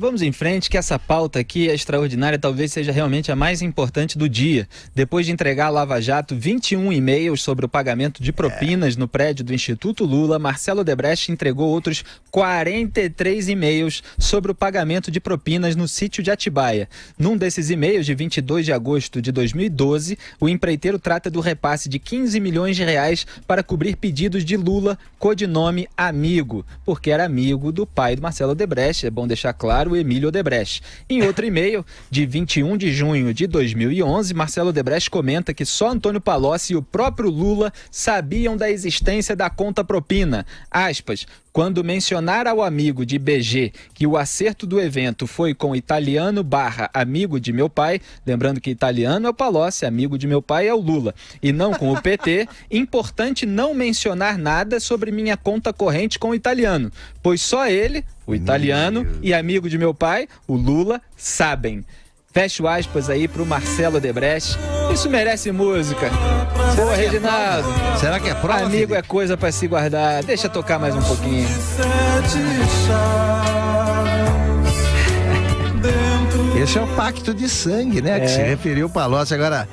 Vamos em frente, que essa pauta aqui é extraordinária, talvez seja realmente a mais importante do dia. Depois de entregar a Lava Jato 21 e-mails sobre o pagamento de é. propinas no prédio do Instituto Lula, Marcelo Debrecht entregou outros 43 e-mails sobre o pagamento de propinas no sítio de Atibaia. Num desses e-mails, de 22 de agosto de 2012, o empreiteiro trata do repasse de 15 milhões de reais para cobrir pedidos de Lula, codinome Amigo, porque era amigo do pai do Marcelo Debrecht. É bom deixar claro o Emílio Odebrecht. Em outro e-mail, de 21 de junho de 2011, Marcelo Odebrecht comenta que só Antônio Palocci e o próprio Lula sabiam da existência da conta propina. Aspas, quando mencionar ao amigo de BG que o acerto do evento foi com italiano barra amigo de meu pai, lembrando que italiano é o Palocci, amigo de meu pai é o Lula, e não com o PT, importante não mencionar nada sobre minha conta corrente com o italiano, pois só ele, o italiano e amigo de meu pai, o Lula, sabem. Fecho aspas aí pro Marcelo Debrecht. Isso merece música. Boa, é Reginaldo. É Será que é prova? Amigo Felipe? é coisa para se guardar. Deixa tocar mais um pouquinho. Esse é o pacto de sangue, né? É. Que se é. referiu o Palocci. Agora,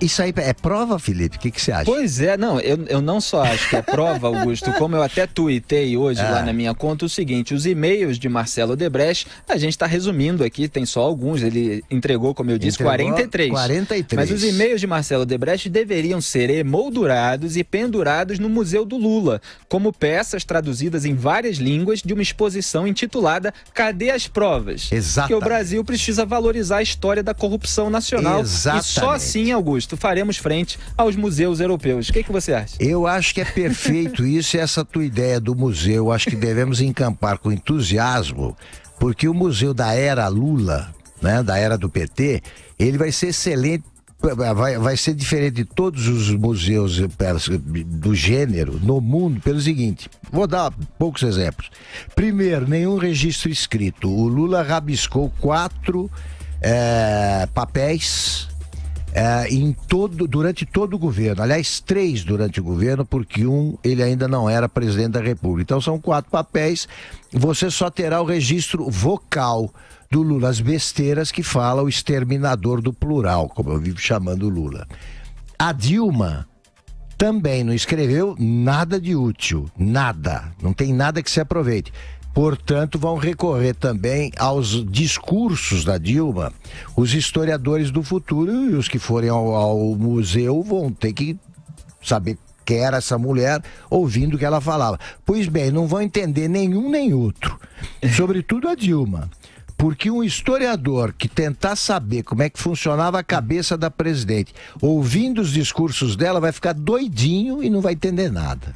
isso aí é prova, Felipe? O que, que você acha? Pois é, não, eu, eu não só acho que é prova, Augusto, como eu até tuitei hoje ah. lá na minha conta o seguinte: os e-mails de Marcelo Debrecht, a gente está resumindo aqui, tem só alguns, ele entregou, como eu disse, entregou 43. 43. Mas os e-mails de Marcelo Debrecht deveriam ser emoldurados e pendurados no Museu do Lula, como peças traduzidas em várias línguas de uma exposição intitulada Cadê as Provas? Exato. Que o Brasil precisa valorizar a história da corrupção nacional. Exatamente. E só assim, Augusto Augusto, faremos frente aos museus europeus. O que, que você acha? Eu acho que é perfeito isso e essa tua ideia do museu. Acho que devemos encampar com entusiasmo, porque o museu da era Lula, né, da era do PT, ele vai ser excelente Vai, vai, ser diferente de todos os museus eh, do gênero no mundo pelo seguinte: vou dar poucos exemplos. Primeiro, nenhum registro escrito. O Lula rabiscou quatro é, papéis é, em todo, durante todo o governo. Aliás, três durante o governo, porque um ele ainda não era presidente da República. Então são quatro papéis. Você só terá o registro vocal do Lula, as besteiras que fala o exterminador do plural, como eu vivo chamando o Lula. A Dilma também não escreveu nada de útil, nada. Não tem nada que se aproveite. Portanto, vão recorrer também aos discursos da Dilma. Os historiadores do futuro e os que forem ao, ao museu vão ter que saber que era essa mulher, ouvindo o que ela falava. Pois bem, não vão entender nenhum nem outro, é. sobretudo a Dilma. Porque um historiador que tentar saber como é que funcionava a cabeça da presidente, ouvindo os discursos dela, vai ficar doidinho e não vai entender nada.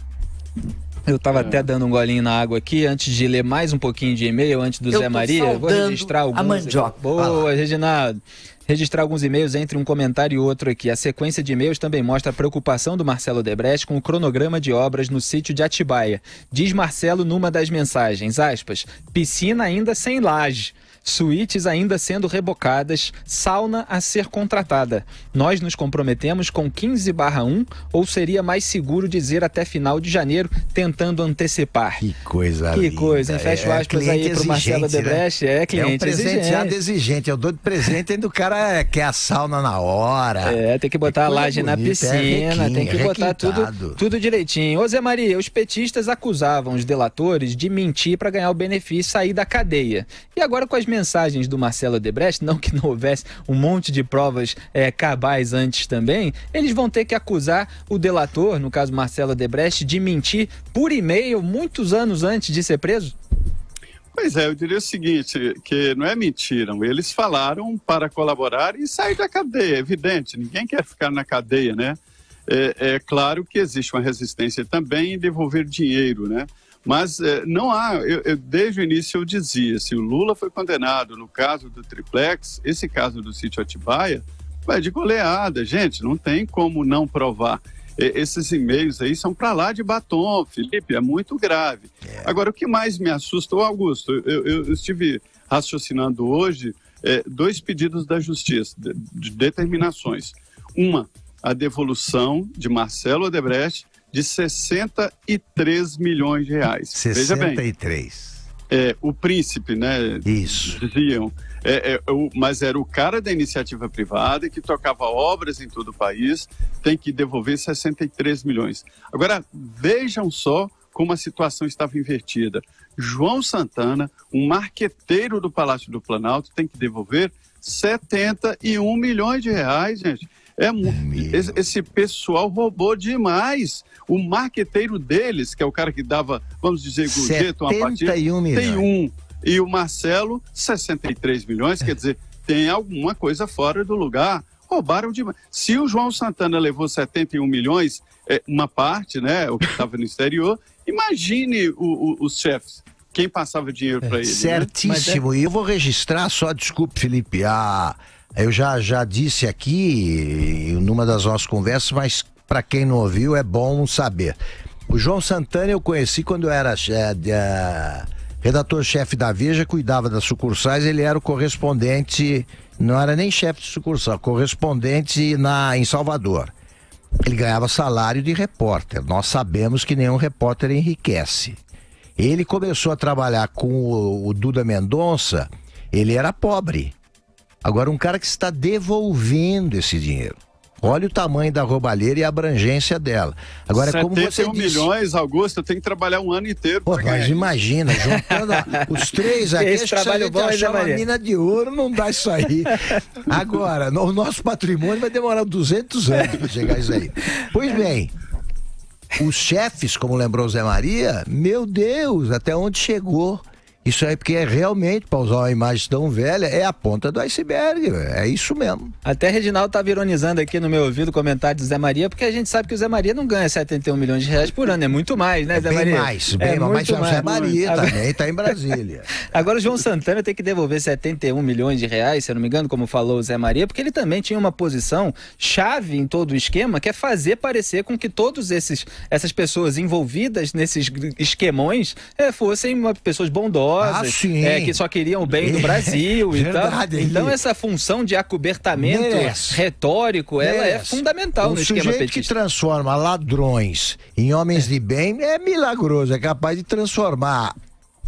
Eu estava é. até dando um golinho na água aqui antes de ler mais um pouquinho de e-mail antes do Zé Maria. Vou registrar alguns. A mandioca. Boa, Reginaldo registrar alguns e-mails entre um comentário e outro aqui. A sequência de e-mails também mostra a preocupação do Marcelo Debrecht com o cronograma de obras no sítio de Atibaia. Diz Marcelo numa das mensagens, aspas, piscina ainda sem laje suítes ainda sendo rebocadas, sauna a ser contratada. Nós nos comprometemos com 15/1, ou seria mais seguro dizer até final de janeiro, tentando antecipar. Que coisa Que linda. coisa, hein? Fecha é, é, aspas é aí pro Marcelo né? Debrecht. Né? É cliente É um presenteado é exigente. Eu dou de presente ainda o cara é quer a sauna na hora. É, tem que botar é a laje bonita, na piscina, tem que botar tudo, tudo direitinho. Ô Zé Maria, os petistas acusavam os delatores de mentir para ganhar o benefício e sair da cadeia. E agora com as mensagens do Marcelo Debrecht, não que não houvesse um monte de provas é, cabais antes também, eles vão ter que acusar o delator, no caso Marcelo Debrecht, de mentir por e-mail muitos anos antes de ser preso? Pois é, eu diria o seguinte, que não é mentiram, eles falaram para colaborar e sair da cadeia, é evidente, ninguém quer ficar na cadeia, né? é, é claro que existe uma resistência também em devolver dinheiro, né? Mas é, não há, eu, eu, desde o início eu dizia, se o Lula foi condenado no caso do Triplex, esse caso do sítio Atibaia, vai de goleada, gente, não tem como não provar. esses e-mails aí são para lá de batom, Felipe, é muito grave. É. Agora, o que mais me assusta, Augusto, eu, eu estive raciocinando hoje é, dois pedidos da Justiça, de, de determinações. Uma, a devolução de Marcelo Odebrecht de 63 milhões de reais. 63. É, o príncipe, né? Isso. Diziam. É, é, o, mas era o cara da iniciativa privada que tocava obras em todo o país, tem que devolver 63 milhões. Agora, vejam só como a situação estava invertida. João Santana, um marqueteiro do Palácio do Planalto, tem que devolver 71 milhões de reais, gente. É, é esse, pessoal roubou demais. O marqueteiro deles, que é o cara que dava, vamos dizer, gorjeta, uma partida, milhões. tem um. E o Marcelo, 63 milhões, é. quer dizer, tem alguma coisa fora do lugar. Roubaram demais. Se o João Santana levou 71 milhões, é, uma parte, né, o que estava no exterior, imagine o, o, os chefes quem passava dinheiro para ele. Né? Certíssimo. Né? É... E eu vou registrar só, desculpe, Felipe, a, eu já, já disse aqui, numa das nossas conversas, mas para quem não ouviu, é bom saber. O João Santana eu conheci quando eu era é, redator-chefe da Veja, cuidava das sucursais, ele era o correspondente, não era nem chefe de sucursal, correspondente na, em Salvador. Ele ganhava salário de repórter. Nós sabemos que nenhum repórter enriquece. Ele começou a trabalhar com o, o Duda Mendonça, ele era pobre. Agora, um cara que está devolvendo esse dinheiro. Olha o tamanho da roubalheira e a abrangência dela. Agora, é como você disse... milhões, Augusto, eu tenho que trabalhar um ano inteiro. Pô, mas imagina, juntando os três aqui, Esse acho trabalho que se a gente achar uma Maria. mina de ouro, não dá isso aí. Agora, o nosso patrimônio vai demorar 200 anos para chegar isso aí. Pois é. bem, os chefes, como lembrou Zé Maria, meu Deus, até onde chegou isso aí, porque é realmente, para usar uma imagem tão velha, é a ponta do iceberg, é isso mesmo. Até Reginaldo estava tá ironizando aqui no meu ouvido o comentário do Zé Maria, porque a gente sabe que o Zé Maria não ganha 71 milhões de reais por ano, é muito mais, né, é Zé bem Maria? Mais, bem é mais, bem mais. Zé Maria muito. também está em Brasília. Agora o João Santana tem que devolver 71 milhões de reais, se eu não me engano, como falou o Zé Maria, porque ele também tinha uma posição chave em todo o esquema, que é fazer parecer com que todos esses essas pessoas envolvidas nesses esquemões é, fossem uma, pessoas bondosas, ah, é, que só queriam o bem do é, Brasil e verdade, tal. Então essa função de acobertamento merece, retórico, merece. ela é fundamental um no esquema petista. que transforma ladrões em homens é. de bem é milagroso, é capaz de transformar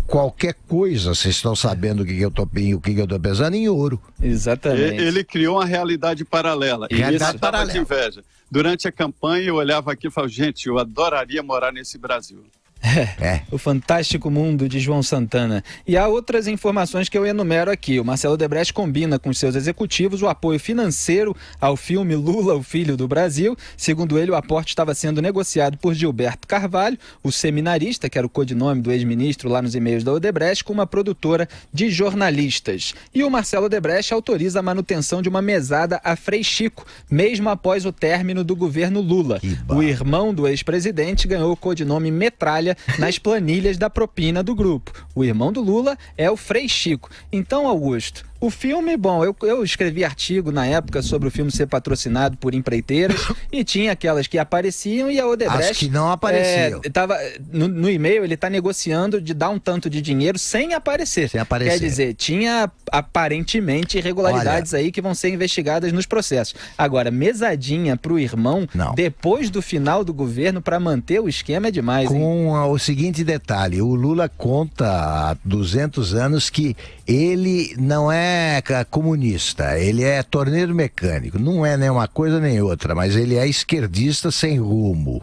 qualquer coisa, vocês estão é. sabendo o que, que eu estou o que, que eu tô pensando em ouro. Exatamente. Ele, criou uma realidade paralela. Realidade paralela. inveja. Durante a campanha eu olhava aqui e falava, gente, eu adoraria morar nesse Brasil. É, é. O Fantástico Mundo de João Santana. E há outras informações que eu enumero aqui. O Marcelo Debrecht combina com seus executivos o apoio financeiro ao filme Lula, o Filho do Brasil. Segundo ele, o aporte estava sendo negociado por Gilberto Carvalho, o seminarista, que era o codinome do ex-ministro lá nos e-mails da Odebrecht, com uma produtora de jornalistas. E o Marcelo Odebrecht autoriza a manutenção de uma mesada a Frei Chico, mesmo após o término do governo Lula. O irmão do ex-presidente ganhou o codinome Metralha nas planilhas da propina do grupo. O irmão do Lula é o Frei Chico. Então, Augusto, o filme, bom, eu, eu escrevi artigo na época sobre o filme ser patrocinado por empreiteiras e tinha aquelas que apareciam e a Odebrecht... As que não é, apareciam. É, tava, no, no e-mail ele está negociando de dar um tanto de dinheiro sem aparecer. Sem aparecer. Quer dizer, tinha aparentemente irregularidades Olha... aí que vão ser investigadas nos processos. Agora, mesadinha para o irmão, não. depois do final do governo, para manter o esquema é demais. Com hein? Ah, o seguinte detalhe, o Lula conta há 200 anos que ele não é é comunista, ele é torneiro mecânico. Não é nem uma coisa nem outra, mas ele é esquerdista sem rumo.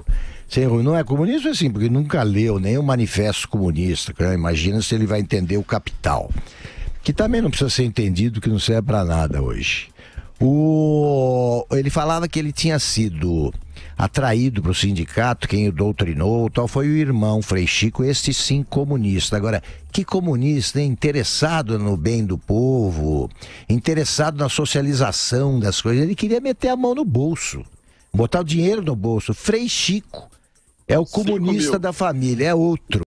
Sem rumo. Não é comunista assim, porque nunca leu nenhum manifesto comunista. Né? Imagina se ele vai entender o capital. Que também não precisa ser entendido, que não serve para nada hoje. O... Ele falava que ele tinha sido atraído para o sindicato, quem o doutrinou tal, foi o irmão Frei Chico, este sim comunista. Agora, que comunista, hein? interessado no bem do povo, interessado na socialização das coisas, ele queria meter a mão no bolso, botar o dinheiro no bolso. Frei Chico é o comunista da família, é outro.